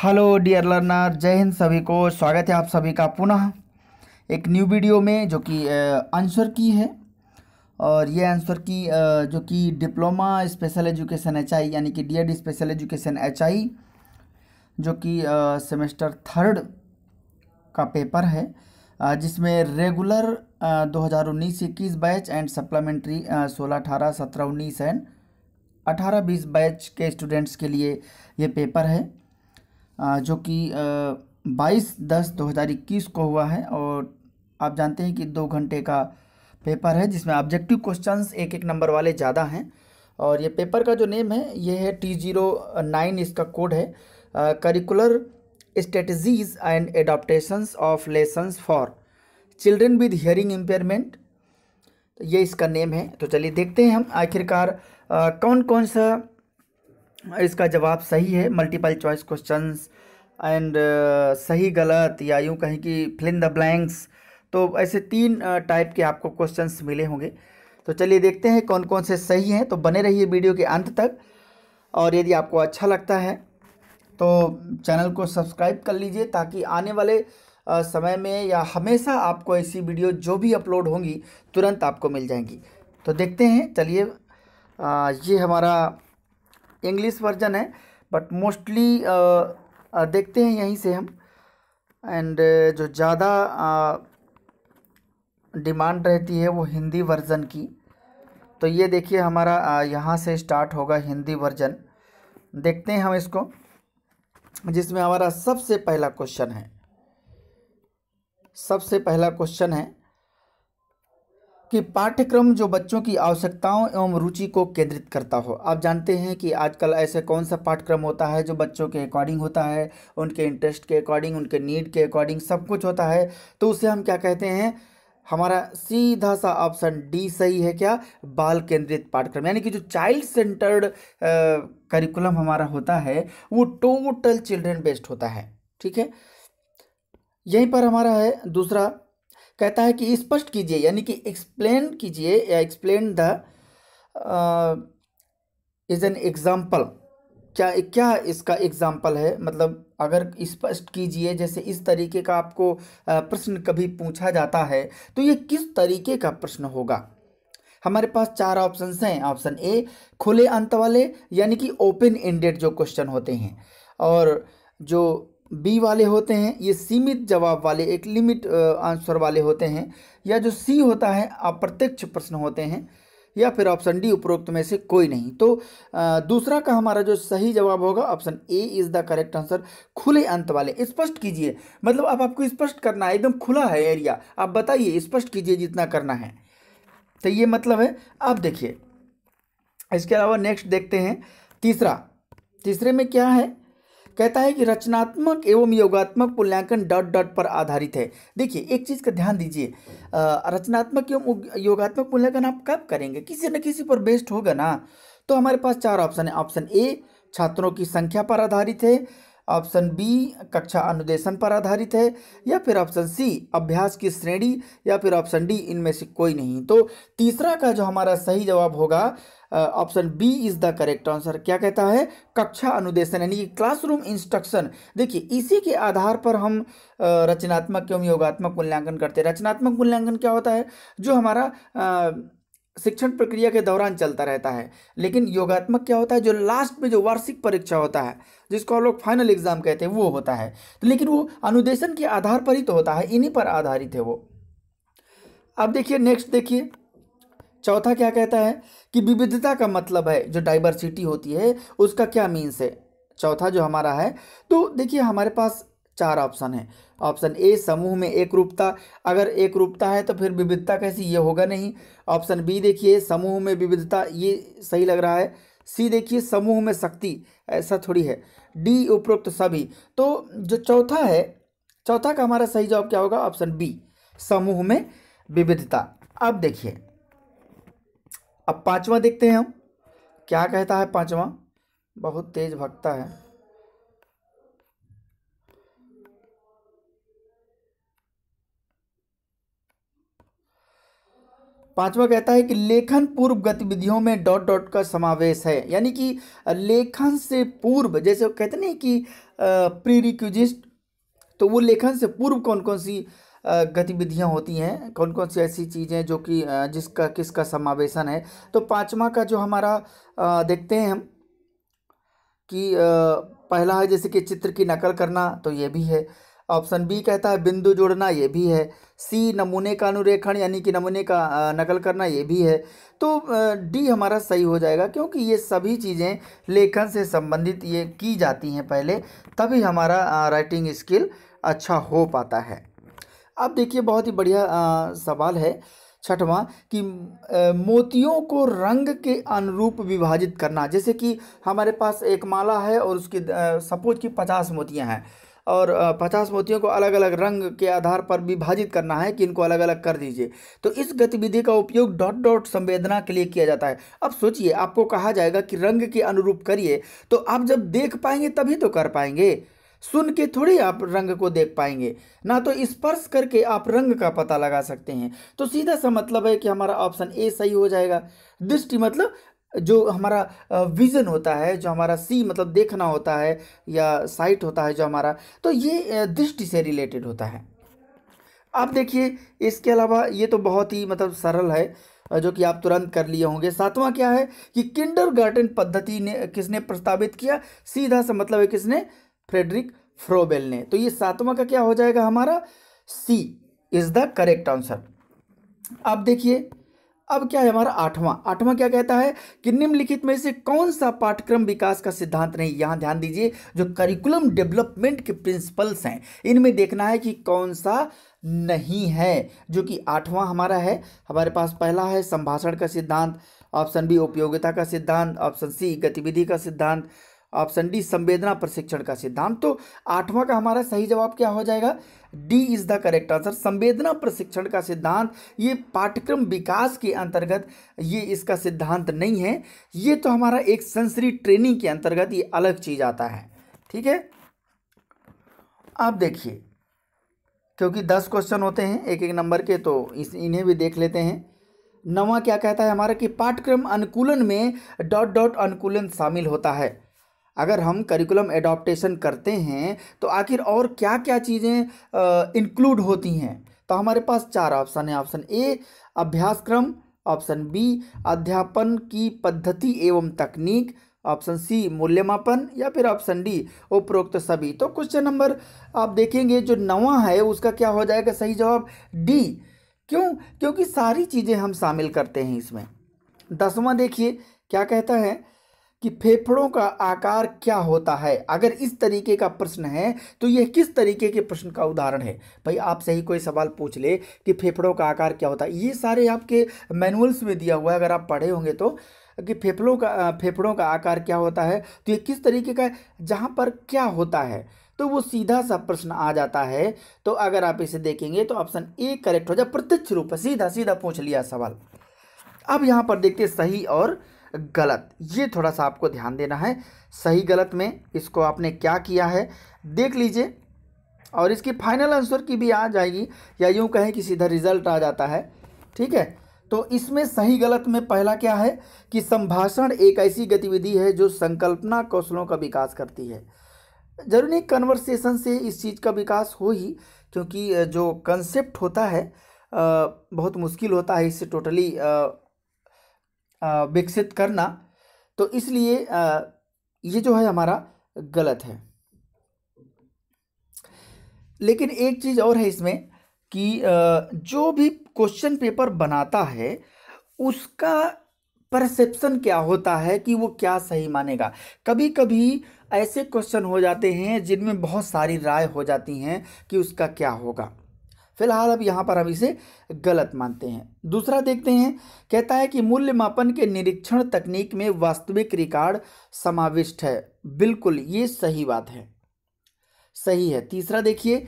hello dear learner जय हिंद सभी को स्वागत है आप सभी का पुनः एक न्यू वीडियो में जो कि आंसर की है और ये आंसर की जो कि diploma special education H I यानी कि DEd special education H I जो कि सेमेस्टर थर्ड का पेपर है जिसमें regular 2019-21 batch and supplementary 16 18 17 19 and 18 20 batch के स्टूडेंट्स के लिए ये पेपर है जो कि 22 दस 2021 को हुआ है और आप जानते हैं कि दो घंटे का पेपर है जिसमें ऑब्जेक्टिव क्वेश्चंस एक एक नंबर वाले ज़्यादा हैं और ये पेपर का जो नेम है ये है टी जीरो नाइन इसका कोड है curricular strategies and adaptations of lessons for children with hearing impairment ये इसका नेम है तो चलिए देखते हैं हम आखिरकार कौन कौन सा इसका जवाब सही है मल्टीपल चॉइस क्वेश्चन एंड सही गलत या यूँ कहें कि फिलिन द ब्लैंक्स तो ऐसे तीन टाइप uh, के आपको क्वेश्चंस मिले होंगे तो चलिए देखते हैं कौन कौन से सही हैं तो बने रहिए वीडियो के अंत तक और यदि आपको अच्छा लगता है तो चैनल को सब्सक्राइब कर लीजिए ताकि आने वाले uh, समय में या हमेशा आपको ऐसी वीडियो जो भी अपलोड होंगी तुरंत आपको मिल जाएंगी तो देखते हैं चलिए uh, ये हमारा इंग्लिश वर्जन है बट मोस्टली uh, uh, देखते हैं यहीं से हम एंड uh, जो ज़्यादा डिमांड रहती है वो हिंदी वर्जन की तो ये देखिए हमारा यहाँ से स्टार्ट होगा हिंदी वर्जन देखते हैं हम इसको जिसमें हमारा सबसे पहला क्वेश्चन है सबसे पहला क्वेश्चन है कि पाठ्यक्रम जो बच्चों की आवश्यकताओं एवं रुचि को केंद्रित करता हो आप जानते हैं कि आजकल ऐसे कौन सा पाठ्यक्रम होता है जो बच्चों के अकॉर्डिंग होता है उनके इंटरेस्ट के अकॉर्डिंग उनके नीड के अकॉर्डिंग सब कुछ होता है तो उसे हम क्या कहते हैं हमारा सीधा सा ऑप्शन डी सही है क्या बाल केंद्रित पाठ्यक्रम यानी कि जो चाइल्ड सेंटर्ड करिकुलम हमारा होता है वो टोटल चिल्ड्रेन बेस्ड होता है ठीक है यहीं पर हमारा है दूसरा कहता है कि स्पष्ट कीजिए यानी कि एक्सप्लेन कीजिए या explain the is an example क्या क्या इसका एग्जाम्पल है मतलब अगर स्पष्ट कीजिए जैसे इस तरीके का आपको प्रश्न कभी पूछा जाता है तो ये किस तरीके का प्रश्न होगा हमारे पास चार ऑप्शन हैं ऑप्शन ए खुले अंत वाले यानी कि ओपन एंडेड जो क्वेश्चन होते हैं और जो बी वाले होते हैं ये सीमित जवाब वाले एक लिमिट आंसर वाले होते हैं या जो सी होता है अप्रत्यक्ष प्रश्न होते हैं या फिर ऑप्शन डी उपरोक्त में से कोई नहीं तो आ, दूसरा का हमारा जो सही जवाब होगा option A is the correct answer खुले अंत वाले स्पष्ट कीजिए मतलब अब आपको स्पष्ट करना है एकदम खुला है एरिया आप बताइए स्पष्ट कीजिए जितना करना है तो ये मतलब है आप देखिए इसके अलावा नेक्स्ट देखते हैं तीसरा तीसरे में क्या है कहता है कि रचनात्मक एवं योगात्मक मूल्यांकन डॉट डॉट पर आधारित है देखिए एक चीज़ का ध्यान दीजिए रचनात्मक एवं योगात्मक मूल्यांकन आप कब करेंगे किसी न किसी पर बेस्ड होगा ना तो हमारे पास चार ऑप्शन है ऑप्शन ए छात्रों की संख्या पर आधारित है ऑप्शन बी कक्षा अनुदेशन पर आधारित है या फिर ऑप्शन सी अभ्यास की श्रेणी या फिर ऑप्शन डी इनमें से कोई नहीं तो तीसरा का जो हमारा सही जवाब होगा option B is the correct answer क्या कहता है कक्षा अनुदेशन यानी कि क्लासरूम इंस्ट्रक्शन देखिए इसी के आधार पर हम रचनात्मक एवं योगात्मक मूल्यांकन करते हैं रचनात्मक मूल्यांकन क्या होता है जो हमारा शिक्षण प्रक्रिया के दौरान चलता रहता है लेकिन योगात्मक क्या होता है जो लास्ट में जो वार्षिक परीक्षा होता है जिसको हम लोग फाइनल एग्जाम कहते हैं वो होता है तो लेकिन वो अनुदेशन के आधार पर ही तो होता है इन्हीं पर आधारित है वो अब देखिए नेक्स्ट देखिए चौथा क्या कहता है कि विविधता का मतलब है जो डाइवर्सिटी होती है उसका क्या मीन्स है चौथा जो हमारा है तो देखिए हमारे पास चार ऑप्शन है ऑप्शन ए समूह में एक रूपता अगर एक रूपता है तो फिर विविधता कैसी ये होगा नहीं ऑप्शन बी देखिए समूह में विविधता ये सही लग रहा है सी देखिए समूह में शक्ति ऐसा थोड़ी है डी उपरोक्त सभी तो जो चौथा है चौथा का हमारा सही जवाब क्या होगा ऑप्शन बी समूह में विविधता अब देखिए अब पांचवा देखते हैं हम क्या कहता है पांचवा बहुत तेज भक्ता है पांचवा कहता है कि लेखन पूर्व गतिविधियों में डॉट डॉट का समावेश है यानी कि लेखन से पूर्व जैसे कहते नहीं कि प्री रिक्विजिस्ट तो वो लेखन से पूर्व कौन कौन सी गतिविधियाँ होती हैं कौन कौन सी ऐसी चीज़ें जो कि जिसका किसका समावेशन है तो पाँचवा का जो हमारा देखते हैं हम कि पहला है जैसे कि चित्र की नकल करना तो ये भी है ऑप्शन बी कहता है बिंदु जोड़ना ये भी है सी नमूने का अनुरेखण यानी कि नमूने का नकल करना ये भी है तो डी हमारा सही हो जाएगा क्योंकि ये सभी चीज़ें लेखन से संबंधित ये की जाती हैं पहले तभी हमारा राइटिंग स्किल अच्छा हो पाता है अब देखिए बहुत ही बढ़िया आ, सवाल है छठवां कि मोतियों को रंग के अनुरूप विभाजित करना जैसे कि हमारे पास एक माला है और उसकी सपोज की पचास मोतियां हैं और पचास मोतियों को अलग अलग रंग के आधार पर विभाजित करना है कि इनको अलग अलग कर दीजिए तो इस गतिविधि का उपयोग डॉट डॉट संवेदना के लिए किया जाता है अब सोचिए आपको कहा जाएगा कि रंग के अनुरूप करिए तो आप जब देख पाएंगे तभी तो कर पाएंगे सुन के थोड़ी आप रंग को देख पाएंगे ना तो स्पर्श करके आप रंग का पता लगा सकते हैं तो सीधा सा मतलब है कि हमारा ऑप्शन ए सही हो जाएगा दृष्टि मतलब जो हमारा विज़न होता है जो हमारा सी मतलब देखना होता है या साइट होता है जो हमारा तो ये दृष्टि से रिलेटेड होता है आप देखिए इसके अलावा ये तो बहुत ही मतलब सरल है जो कि आप तुरंत कर लिए होंगे सातवां क्या है कि किंडर गार्डन पद्धति ने किसने प्रस्तावित किया सीधा सा मतलब है किसने फ्रेडरिक फ्रोबेल ने तो ये सातवां का क्या हो जाएगा हमारा C is the correct answer अब देखिए अब क्या है हमारा आठवां आठवां क्या कहता है कि निम्नलिखित में से कौन सा पाठ्यक्रम विकास का सिद्धांत नहीं यहाँ ध्यान दीजिए जो करिकुलम डेवलपमेंट के प्रिंसिपल्स हैं इनमें देखना है कि कौन सा नहीं है जो कि आठवां हमारा है हमारे पास पहला है संभाषण का सिद्धांत ऑप्शन बी उपयोगिता का सिद्धांत ऑप्शन सी गतिविधि का सिद्धांत ऑप्शन डी संवेदना प्रशिक्षण का सिद्धांत तो आठवां का हमारा सही जवाब क्या हो जाएगा D is the correct answer संवेदना प्रशिक्षण का सिद्धांत ये पाठ्यक्रम विकास के अंतर्गत ये इसका सिद्धांत नहीं है ये तो हमारा एक संसरी ट्रेनिंग के अंतर्गत ये अलग चीज़ आता है ठीक है आप देखिए क्योंकि दस क्वेश्चन होते हैं एक एक नंबर के तो इस इन्हें भी देख लेते हैं नवा क्या कहता है हमारा कि पाठ्यक्रम अनुकूलन में डॉट डॉट अनुकूलन शामिल होता है अगर हम करिकुलम एडॉप्टेशन करते हैं तो आखिर और क्या क्या चीज़ें इंक्लूड होती हैं तो हमारे पास चार ऑप्शन है ऑप्शन ए अभ्यासक्रम ऑप्शन बी अध्यापन की पद्धति एवं तकनीक ऑप्शन सी मूल्यमापन या फिर ऑप्शन डी उपरोक्त सभी तो क्वेश्चन नंबर आप देखेंगे जो नवा है उसका क्या हो जाएगा सही जवाब डी क्यों क्योंकि सारी चीज़ें हम शामिल करते हैं इसमें दसवां देखिए क्या कहता है कि फेफड़ों का आकार क्या होता है अगर इस तरीके का प्रश्न है तो यह किस तरीके के प्रश्न का उदाहरण है भाई आपसे ही कोई सवाल पूछ ले कि फेफड़ों का आकार क्या होता है ये सारे आपके मैनुअल्स में दिया हुआ है अगर आप पढ़े होंगे तो कि फेफड़ों का फेफड़ों का आकार क्या होता है तो ये किस तरीके का जहाँ पर क्या होता है तो वो सीधा सा प्रश्न आ जाता है तो अगर आप इसे देखेंगे तो ऑप्शन ए करेक्ट हो जाए प्रत्यक्ष रूप सीधा सीधा पूछ लिया सवाल अब यहाँ पर देखते सही और गलत ये थोड़ा सा आपको ध्यान देना है सही गलत में इसको आपने क्या किया है देख लीजिए और इसकी फाइनल आंसर की भी आ जाएगी या यूँ कहें कि सीधा रिजल्ट आ जाता है ठीक है तो इसमें सही गलत में पहला क्या है कि संभाषण एक ऐसी गतिविधि है जो संकल्पना कौशलों का विकास करती है जरूरी कन्वर्सेशन से इस चीज़ का विकास हो ही क्योंकि जो कंसेप्ट होता है बहुत मुश्किल होता है इससे टोटली विकसित करना तो इसलिए ये जो है हमारा गलत है लेकिन एक चीज़ और है इसमें कि जो भी क्वेश्चन पेपर बनाता है उसका परसेप्शन क्या होता है कि वो क्या सही मानेगा कभी कभी ऐसे क्वेश्चन हो जाते हैं जिनमें बहुत सारी राय हो जाती हैं कि उसका क्या होगा फिलहाल अब यहाँ पर हम इसे गलत मानते हैं दूसरा देखते हैं कहता है कि मूल्य मापन के निरीक्षण तकनीक में वास्तविक रिकॉर्ड समाविष्ट है बिल्कुल ये सही बात है सही है तीसरा देखिए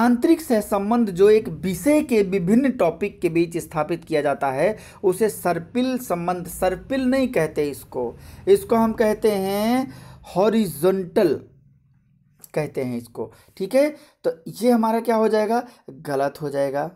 आंतरिक सहसंबंध जो एक विषय के विभिन्न टॉपिक के बीच स्थापित किया जाता है उसे सर्पिल संबंध सर्पिल नहीं कहते इसको इसको हम कहते हैं हॉरिजोंटल कहते हैं इसको ठीक है तो ये हमारा क्या हो जाएगा गलत हो जाएगा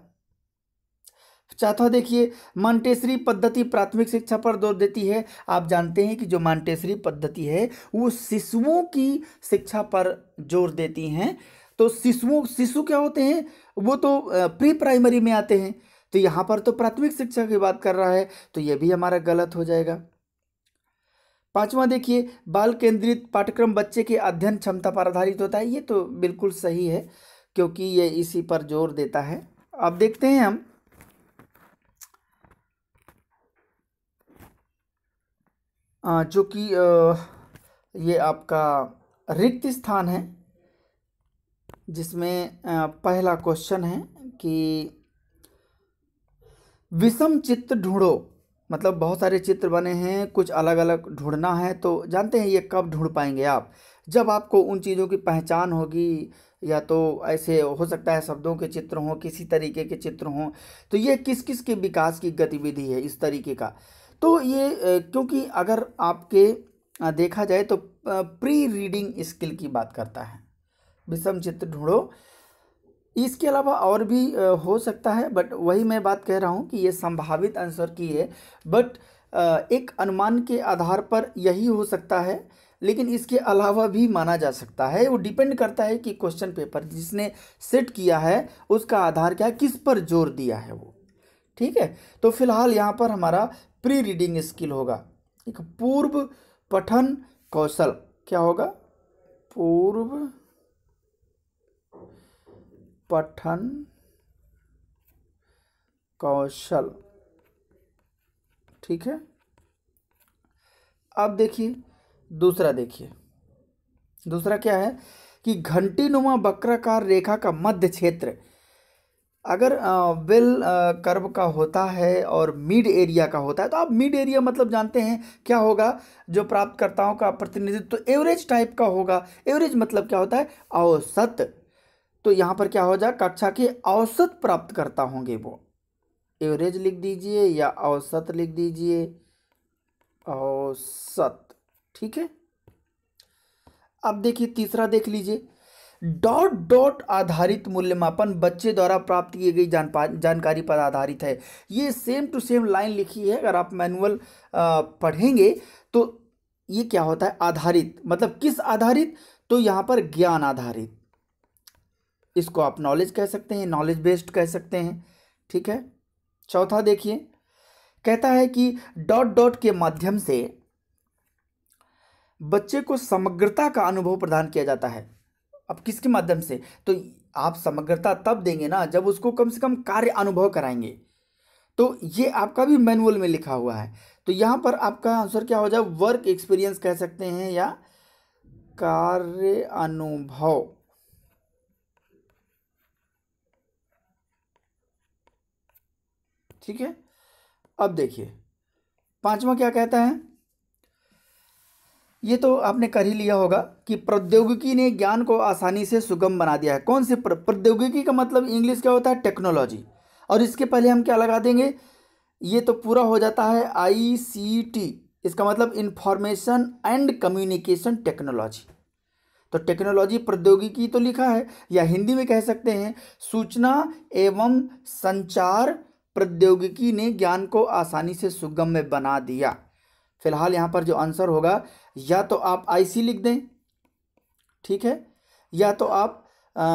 चौथा देखिए मांटेसरी पद्धति प्राथमिक शिक्षा पर जोर देती है आप जानते हैं कि जो मांटेसरी पद्धति है वो शिशुओं की शिक्षा पर जोर देती हैं तो शिशुओं शिशु क्या होते हैं वो तो प्री प्राइमरी में आते हैं तो यहाँ पर तो प्राथमिक शिक्षा की बात कर रहा है तो ये भी हमारा गलत हो जाएगा पांचवा देखिए बाल केंद्रित पाठ्यक्रम बच्चे के अध्ययन क्षमता पर आधारित होता है ये तो बिल्कुल सही है क्योंकि ये इसी पर जोर देता है अब देखते हैं हम जो कि ये आपका रिक्त स्थान है जिसमें पहला क्वेश्चन है कि विषम चित्त ढूंढो मतलब बहुत सारे चित्र बने हैं कुछ अलग अलग ढूंढना है तो जानते हैं ये कब ढूंढ पाएंगे आप जब आपको उन चीज़ों की पहचान होगी या तो ऐसे हो सकता है शब्दों के चित्र हों किसी तरीके के चित्र हों तो ये किस किस के विकास की गतिविधि है इस तरीके का तो ये क्योंकि अगर आपके देखा जाए तो प्री रीडिंग स्किल की बात करता है विषम चित्र ढूंढो इसके अलावा और भी हो सकता है बट वही मैं बात कह रहा हूँ कि ये संभावित आंसर की है बट एक अनुमान के आधार पर यही हो सकता है लेकिन इसके अलावा भी माना जा सकता है वो डिपेंड करता है कि क्वेश्चन पेपर जिसने सेट किया है उसका आधार क्या किस पर जोर दिया है वो ठीक है तो फिलहाल यहाँ पर हमारा प्री रीडिंग स्किल होगा एक पूर्व पठन कौशल क्या होगा पूर्व पठन कौशल ठीक है अब देखिए दूसरा देखिए दूसरा क्या है कि घंटी नुमा वक्राकार रेखा का मध्य क्षेत्र अगर वेल कर्व का होता है और मिड एरिया का होता है तो आप मिड एरिया मतलब जानते हैं क्या होगा जो प्राप्तकर्ताओं का प्रतिनिधित्व तो एवरेज टाइप का होगा एवरेज मतलब क्या होता है औसत तो यहाँ पर क्या हो जाए कक्षा के औसत प्राप्त करता होंगे वो एवरेज लिख दीजिए या औसत लिख दीजिए औसत ठीक है अब देखिए तीसरा देख लीजिए डॉट डॉट आधारित मूल्यमापन बच्चे द्वारा प्राप्त की गई जान जानकारी पर आधारित है ये सेम टू सेम लाइन लिखी है अगर आप मैनुअल पढ़ेंगे तो ये क्या होता है आधारित मतलब किस आधारित तो यहाँ पर ज्ञान आधारित इसको आप नॉलेज कह सकते हैं नॉलेज बेस्ड कह सकते हैं ठीक है चौथा देखिए कहता है कि डॉट डॉट के माध्यम से बच्चे को समग्रता का अनुभव प्रदान किया जाता है अब किसके माध्यम से तो आप समग्रता तब देंगे ना जब उसको कम से कम कार्य अनुभव कराएंगे तो ये आपका भी मैनुअल में लिखा हुआ है तो यहाँ पर आपका आंसर क्या हो जाए वर्क एक्सपीरियंस कह सकते हैं या कार्य अनुभव ठीक है अब देखिए पांचवा क्या कहता है ये तो आपने कर ही लिया होगा कि प्रौद्योगिकी ने ज्ञान को आसानी से सुगम बना दिया है कौन सी प्रौद्योगिकी का मतलब इंग्लिश क्या होता है टेक्नोलॉजी और इसके पहले हम क्या लगा देंगे ये तो पूरा हो जाता है आई सी टी इसका मतलब इंफॉर्मेशन एंड कम्युनिकेशन टेक्नोलॉजी तो टेक्नोलॉजी प्रौद्योगिकी तो लिखा है या हिंदी में कह सकते हैं सूचना एवं संचार प्रौद्योगिकी ने ज्ञान को आसानी से सुगम्य बना दिया फिलहाल यहाँ पर जो आंसर होगा या तो आप आईसी लिख दें ठीक है या तो आप आ,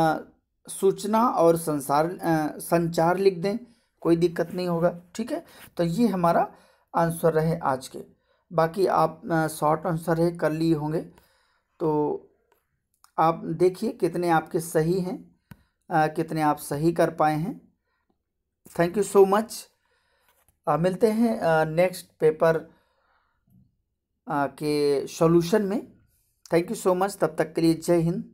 सूचना और संसार आ, संचार लिख दें कोई दिक्कत नहीं होगा ठीक है तो ये हमारा आंसर रहे आज के बाकी आप शॉर्ट आंसर है कर लिए होंगे तो आप देखिए कितने आपके सही हैं आ, कितने आप सही कर पाए हैं थैंक यू सो मच मिलते हैं नेक्स्ट uh, पेपर uh, के सॉल्यूशन में थैंक यू सो मच तब तक के लिए जय हिंद